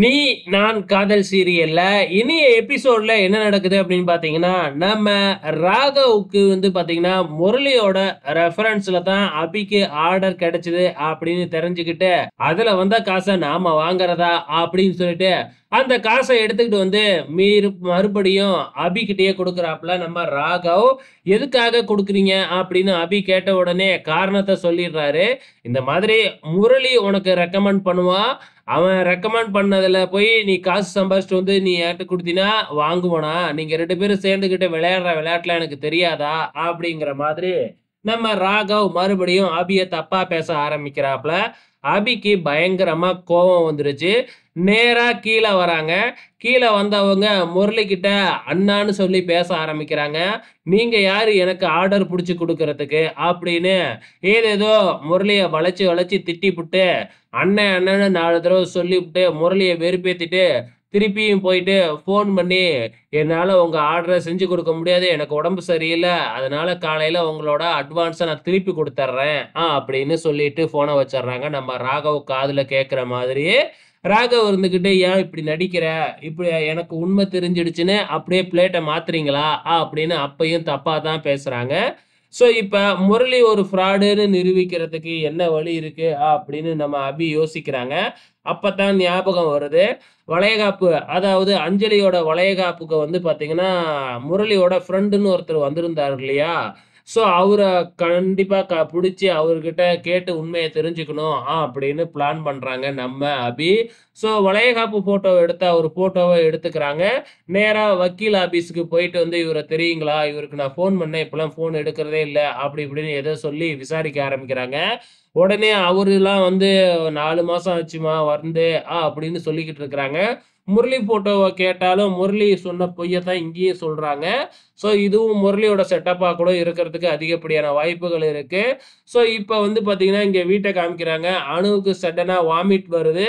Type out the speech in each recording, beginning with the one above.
நீ நான் காதல் சீரியல்ல இனிய எபிசோட்ல என்ன நடக்குது அப்படின்னு பாத்தீங்கன்னா நம்ம ராகவுக்கு வந்து பாத்தீங்கன்னா முரளியோட ரெஃபரன்ஸ்ல தான் அபிக்கு ஆர்டர் கிடைச்சது அப்படின்னு தெரிஞ்சுக்கிட்டு அதுல வந்த காசை நாம வாங்குறதா அப்படின்னு சொல்லிட்டு அந்த காசை எடுத்துக்கிட்டு வந்து மீறு மறுபடியும் அபிக்கிட்டே கொடுக்குறாப்புல நம்ம ராகவ் எதுக்காக கொடுக்குறீங்க அப்படின்னு அபி கேட்ட உடனே காரணத்தை சொல்லிடுறாரு இந்த மாதிரி முரளி உனக்கு ரெக்கமெண்ட் பண்ணுவா அவன் ரெக்கமெண்ட் பண்ணதில் போய் நீ காசு சம்பாதிச்சிட்டு வந்து நீ யார்கிட்ட கொடுத்தினா வாங்குவனா நீங்கள் ரெண்டு பேரும் சேர்ந்துக்கிட்ட விளையாடுற விளையாட்டில் எனக்கு தெரியாதா அப்படிங்கிற மாதிரி நம்ம ராகவ் மறுபடியும் அபியை தப்பாக பேச ஆரம்பிக்கிறாப்புல அபிக்கு பயங்கரமாக கோபம் வந்துருச்சு நேராக கீழே வராங்க கீழே வந்தவங்க முரளிக்கிட்ட அண்ணான்னு சொல்லி பேச ஆரம்பிக்கிறாங்க நீங்கள் யார் எனக்கு ஆர்டர் பிடிச்சி கொடுக்கறதுக்கு அப்படின்னு ஏதேதோ முரளியை வளைச்சி வளைச்சி திட்டிப்புட்டு அண்ணன் அண்ணன்னு நாலு தடவை சொல்லிவிட்டு முரளியை வெறுப்பேற்றிட்டு திருப்பியும் போயிட்டு ஃபோன் பண்ணி என்னால் உங்கள் ஆர்டரை செஞ்சு கொடுக்க முடியாது எனக்கு உடம்பு சரியில்லை அதனால் காலையில் உங்களோட அட்வான்ஸை நான் திருப்பி கொடுத்துட்றேன் ஆ அப்படின்னு சொல்லிட்டு ஃபோனை வச்சிட்றாங்க நம்ம ராகவ் காதில் கேட்குற மாதிரியே ராகவ் இருந்துக்கிட்டு ஏன் இப்படி நடிக்கிற இப்படி எனக்கு உண்மை தெரிஞ்சிடுச்சுன்னு அப்படியே பிளேட்டை மாத்துறீங்களா அப்படின்னு அப்பையும் தப்பாக தான் பேசுகிறாங்க ஸோ இப்போ முரளி ஒரு ஃப்ராடுன்னு நிரூபிக்கிறதுக்கு என்ன வழி இருக்கு அப்படின்னு நம்ம அபி யோசிக்கிறாங்க தான் ஞாபகம் வருது வளையகாப்பு அதாவது அஞ்சலியோட வளையகாப்புக்கு வந்து பார்த்தீங்கன்னா முரளியோட ஃப்ரெண்டுன்னு ஒருத்தர் வந்திருந்தார் இல்லையா ஸோ அவரை கண்டிப்பாக க பிடிச்சி அவர்கிட்ட கேட்டு உண்மையை தெரிஞ்சுக்கணும் ஆ அப்படின்னு பிளான் பண்ணுறாங்க நம்ம அபி ஸோ வளையகாப்பு ஃபோட்டோவை எடுத்து அவர் ஃபோட்டோவை எடுத்துக்கிறாங்க நேராக வக்கீல் ஆஃபீஸுக்கு போயிட்டு வந்து இவரை தெரியுங்களா இவருக்கு நான் ஃபோன் பண்ணேன் இப்போலாம் ஃபோன் எடுக்கிறதே இல்லை அப்படி இப்படின்னு எதை சொல்லி விசாரிக்க ஆரம்பிக்கிறாங்க உடனே அவருலாம் வந்து நாலு மாசம் ஆச்சுமா வந்து ஆ அப்படின்னு சொல்லிக்கிட்டு இருக்கிறாங்க முரளி போட்டோவை கேட்டாலும் முரளி சொன்ன பொய்யை தான் இங்கேயே சொல்கிறாங்க ஸோ இதுவும் முரளியோட செட்டப்பாக கூட இருக்கிறதுக்கு அதிகப்படியான வாய்ப்புகள் இருக்குது ஸோ இப்போ வந்து பார்த்திங்கன்னா இங்கே வீட்டை காமிக்கிறாங்க அணுவுக்கு சடனாக வாமிட் வருது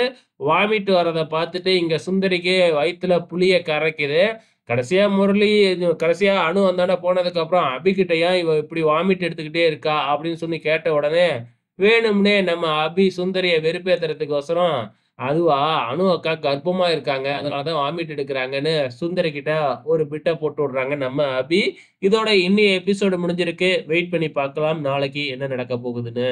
வாமிட் வர்றதை பார்த்துட்டு இங்கே சுந்தரிக்கு வயிற்றுல புளியை கரைக்குது கடைசியா முரளி கடைசியா அணு வந்தானே போனதுக்கு அப்புறம் அபிகிட்ட இவ இப்படி வாமிட் எடுத்துக்கிட்டே இருக்கா அப்படின்னு சொல்லி கேட்ட உடனே வேணும்னே நம்ம அபி சுந்தரிய வெறுப்பேத்துறதுக்கோசரம் அதுவா அணு அக்கா கர்ப்பமா இருக்காங்க அதனாலதான் வாமிட் எடுக்கிறாங்கன்னு சுந்தரி கிட்ட ஒரு பிட்டை போட்டு விடுறாங்க நம்ம அபி இதோட இன்னும் எபிசோடு முடிஞ்சிருக்கு வெயிட் பண்ணி பார்க்கலாம் நாளைக்கு என்ன நடக்க போகுதுன்னு